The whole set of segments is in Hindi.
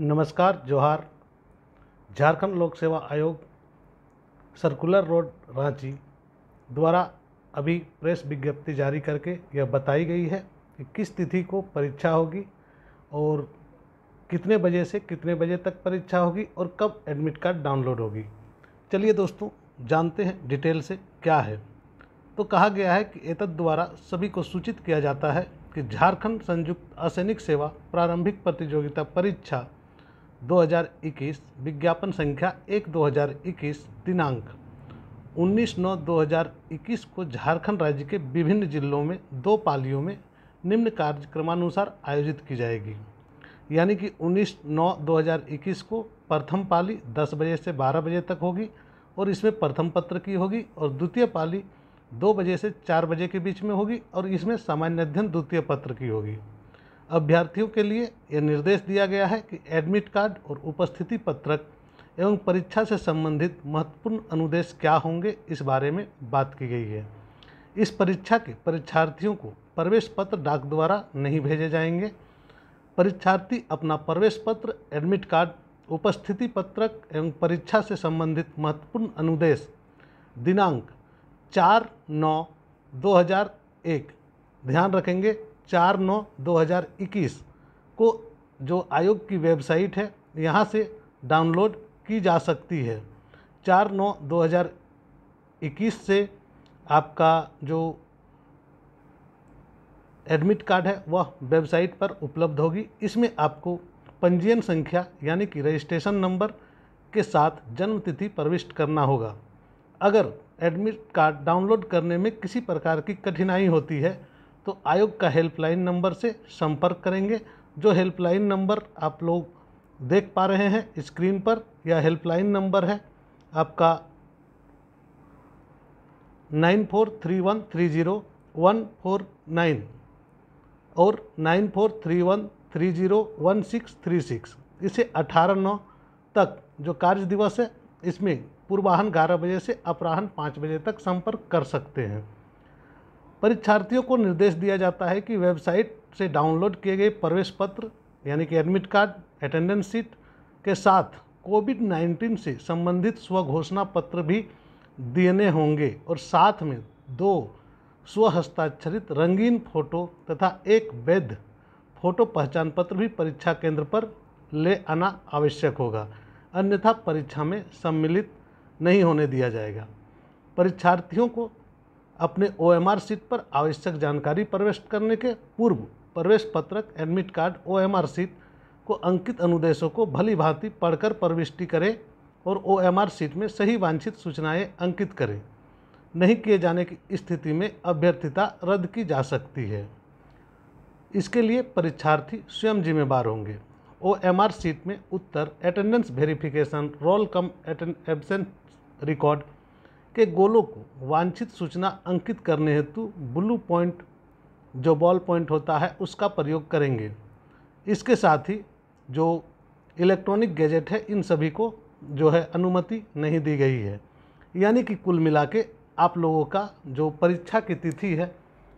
नमस्कार जोहार झारखंड लोक सेवा आयोग सर्कुलर रोड रांची द्वारा अभी प्रेस विज्ञप्ति जारी करके यह बताई गई है कि किस तिथि को परीक्षा होगी और कितने बजे से कितने बजे तक परीक्षा होगी और कब एडमिट कार्ड डाउनलोड होगी चलिए दोस्तों जानते हैं डिटेल से क्या है तो कहा गया है कि एतद द्वारा सभी को सूचित किया जाता है कि झारखंड संयुक्त असैनिक सेवा प्रारंभिक प्रतियोगिता परीक्षा 2021 विज्ञापन संख्या एक 2021 दिनांक 19 नौ 2021 को झारखंड राज्य के विभिन्न जिलों में दो पालियों में निम्न कार्यक्रमानुसार आयोजित की जाएगी यानी कि 19 नौ 2021 को प्रथम पाली 10 बजे से 12 बजे तक होगी और इसमें प्रथम पत्र की होगी और द्वितीय पाली दो बजे से चार बजे के बीच में होगी और इसमें सामान्य अध्ययन द्वितीय पत्र की होगी अभ्यर्थियों के लिए यह निर्देश दिया गया है कि एडमिट कार्ड और उपस्थिति पत्रक एवं परीक्षा से संबंधित महत्वपूर्ण अनुदेश क्या होंगे इस बारे में बात की गई है इस परीक्षा के परीक्षार्थियों को प्रवेश पत्र डाक द्वारा नहीं भेजे जाएंगे परीक्षार्थी अपना प्रवेश पत्र एडमिट कार्ड उपस्थिति पत्रक एवं परीक्षा से संबंधित महत्वपूर्ण अनुदेश दिनांक चार नौ दो ध्यान रखेंगे चार नौ इक्कीस को जो आयोग की वेबसाइट है यहाँ से डाउनलोड की जा सकती है चार नौ इक्कीस से आपका जो एडमिट कार्ड है वह वेबसाइट पर उपलब्ध होगी इसमें आपको पंजीयन संख्या यानी कि रजिस्ट्रेशन नंबर के साथ जन्म तिथि प्रविष्ट करना होगा अगर एडमिट कार्ड डाउनलोड करने में किसी प्रकार की कठिनाई होती है तो आयोग का हेल्पलाइन नंबर से संपर्क करेंगे जो हेल्पलाइन नंबर आप लोग देख पा रहे हैं स्क्रीन पर या हेल्पलाइन नंबर है आपका nine four three one three zero one four nine और nine four three one three zero one six three six इसे अठारह नौ तक जो कार्य दिवस है इसमें पूर्वाहन ग्यारह बजे से अपराहन पाँच बजे तक संपर्क कर सकते हैं परीक्षार्थियों को निर्देश दिया जाता है कि वेबसाइट से डाउनलोड किए गए प्रवेश पत्र यानी कि एडमिट कार्ड अटेंडेंस सीट के साथ कोविड 19 से संबंधित स्वघोषणा पत्र भी देने होंगे और साथ में दो स्वहस्ताक्षरित रंगीन फोटो तथा एक वैध फोटो पहचान पत्र भी परीक्षा केंद्र पर ले आना आवश्यक होगा अन्यथा परीक्षा में सम्मिलित नहीं होने दिया जाएगा परीक्षार्थियों को अपने ओ एम आर सीट पर आवश्यक जानकारी प्रवेश करने के पूर्व प्रवेश पत्रक admit card O M R sheet को अंकित अनुदेशों को भली भांति पढ़कर प्रविष्टि करें और ओ एम आर सीट में सही वांछित सूचनाएं अंकित करें नहीं किए जाने की स्थिति में अभ्यर्थिता रद्द की जा सकती है इसके लिए परीक्षार्थी स्वयं जिम्मेवार होंगे ओ एम आर सीट में उत्तर attendance verification roll cum absent record के गोलों को वांछित सूचना अंकित करने हेतु ब्लू पॉइंट जो बॉल पॉइंट होता है उसका प्रयोग करेंगे इसके साथ ही जो इलेक्ट्रॉनिक गैजेट है इन सभी को जो है अनुमति नहीं दी गई है यानी कि कुल मिला के आप लोगों का जो परीक्षा की तिथि है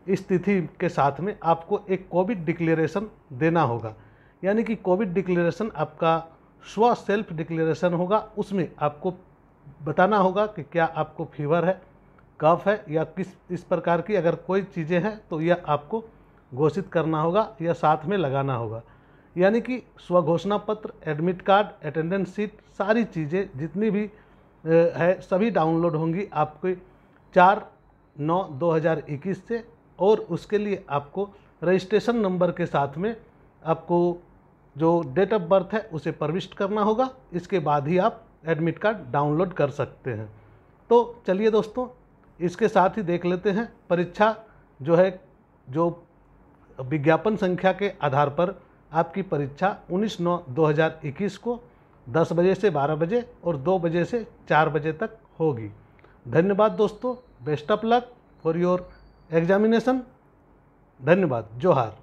इस तिथि के साथ में आपको एक कोविड डिक्लेरेशन देना होगा यानी कि कोविड डिक्लेरेशन आपका स्व सेल्फ डिक्लेरेशन होगा उसमें आपको बताना होगा कि क्या आपको फीवर है कफ है या किस इस प्रकार की अगर कोई चीज़ें हैं तो यह आपको घोषित करना होगा या साथ में लगाना होगा यानी कि स्वघोषणा पत्र एडमिट कार्ड अटेंडेंस सीट सारी चीज़ें जितनी भी है सभी डाउनलोड होंगी आपके चार नौ 2021 से और उसके लिए आपको रजिस्ट्रेशन नंबर के साथ में आपको जो डेट ऑफ बर्थ है उसे प्रविष्ट करना होगा इसके बाद ही आप एडमिट कार्ड डाउनलोड कर सकते हैं तो चलिए दोस्तों इसके साथ ही देख लेते हैं परीक्षा जो है जो विज्ञापन संख्या के आधार पर आपकी परीक्षा 19 नौ 2021 को 10 बजे से 12 बजे और 2 बजे से 4 बजे तक होगी धन्यवाद दोस्तों best of luck for your examination धन्यवाद जोहार